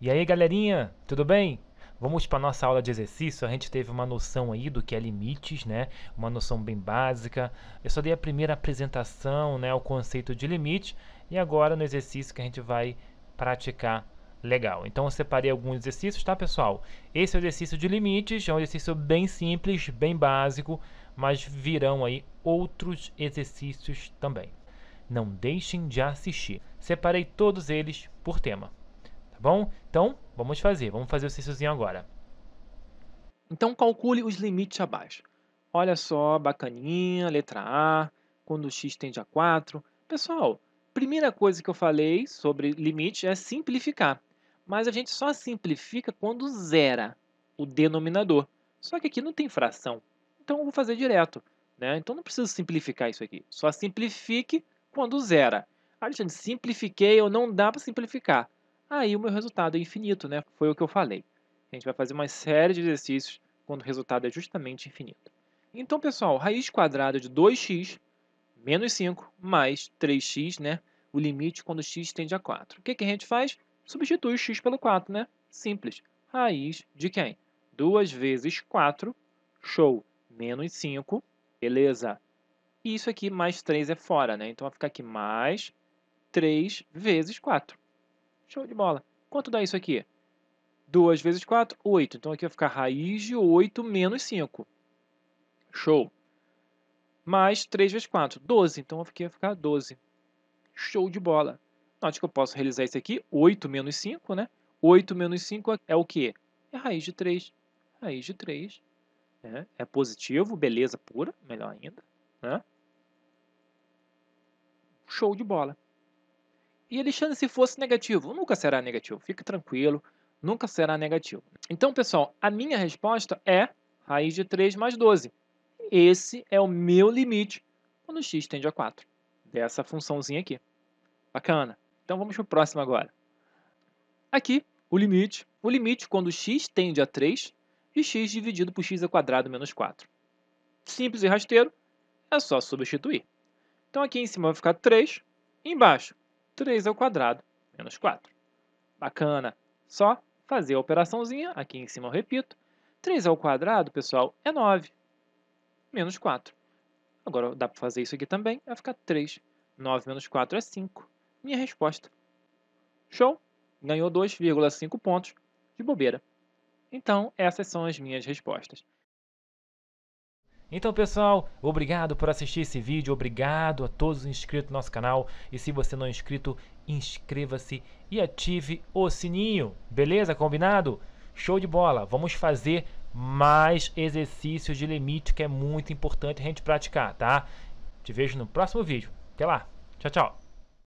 E aí, galerinha, tudo bem? Vamos para nossa aula de exercício. A gente teve uma noção aí do que é limites, né? Uma noção bem básica. Eu só dei a primeira apresentação, né, o conceito de limite, e agora no exercício que a gente vai praticar legal. Então eu separei alguns exercícios, tá, pessoal? Esse é o exercício de limites, é um exercício bem simples, bem básico, mas virão aí outros exercícios também. Não deixem de assistir. Separei todos eles por tema. Tá bom? Então, vamos fazer. Vamos fazer o exercíciozinho agora. Então, calcule os limites abaixo. Olha só, bacaninha, letra A, quando x tende a 4. Pessoal, primeira coisa que eu falei sobre limite é simplificar. Mas a gente só simplifica quando zera o denominador. Só que aqui não tem fração, então eu vou fazer direto. Né? Então não preciso simplificar isso aqui. Só simplifique quando zera. Ah, Alexandre, simplifiquei ou não dá para simplificar aí o meu resultado é infinito, né? Foi o que eu falei. A gente vai fazer uma série de exercícios quando o resultado é justamente infinito. Então, pessoal, raiz quadrada de 2x menos 5 mais 3x, né? O limite quando x tende a 4. O que, que a gente faz? Substitui x pelo 4, né? Simples. Raiz de quem? 2 vezes 4, show, menos 5, beleza. E isso aqui mais 3 é fora, né? Então vai ficar aqui mais 3 vezes 4. Show de bola. Quanto dá isso aqui? 2 vezes 4, 8. Então aqui vai ficar raiz de 8 menos 5. Show. Mais 3 vezes 4, 12. Então aqui vai ficar 12. Show de bola. Note que eu posso realizar isso aqui, 8 menos 5, né? 8 menos 5 é o quê? É raiz de 3. Raiz de 3 né? é positivo, beleza pura, melhor ainda. Né? Show de bola. E Alexandre, se fosse negativo, nunca será negativo. Fique tranquilo, nunca será negativo. Então, pessoal, a minha resposta é raiz de 3 mais 12. Esse é o meu limite quando x tende a 4, dessa funçãozinha aqui. Bacana. Então, vamos para o próximo agora. Aqui, o limite. O limite quando x tende a 3 e x dividido por x ao quadrado menos 4. Simples e rasteiro, é só substituir. Então, aqui em cima vai ficar 3. Embaixo, 3 ao quadrado menos 4. Bacana! Só fazer a operaçãozinha, aqui em cima eu repito. 3 ao quadrado, pessoal, é 9, menos 4. Agora dá para fazer isso aqui também, vai ficar 3. 9 menos 4 é 5. Minha resposta. Show! Ganhou 2,5 pontos de bobeira. Então, essas são as minhas respostas. Então, pessoal, obrigado por assistir esse vídeo, obrigado a todos os inscritos no nosso canal. E se você não é inscrito, inscreva-se e ative o sininho. Beleza? Combinado? Show de bola! Vamos fazer mais exercícios de limite, que é muito importante a gente praticar, tá? Te vejo no próximo vídeo. Até lá! Tchau, tchau!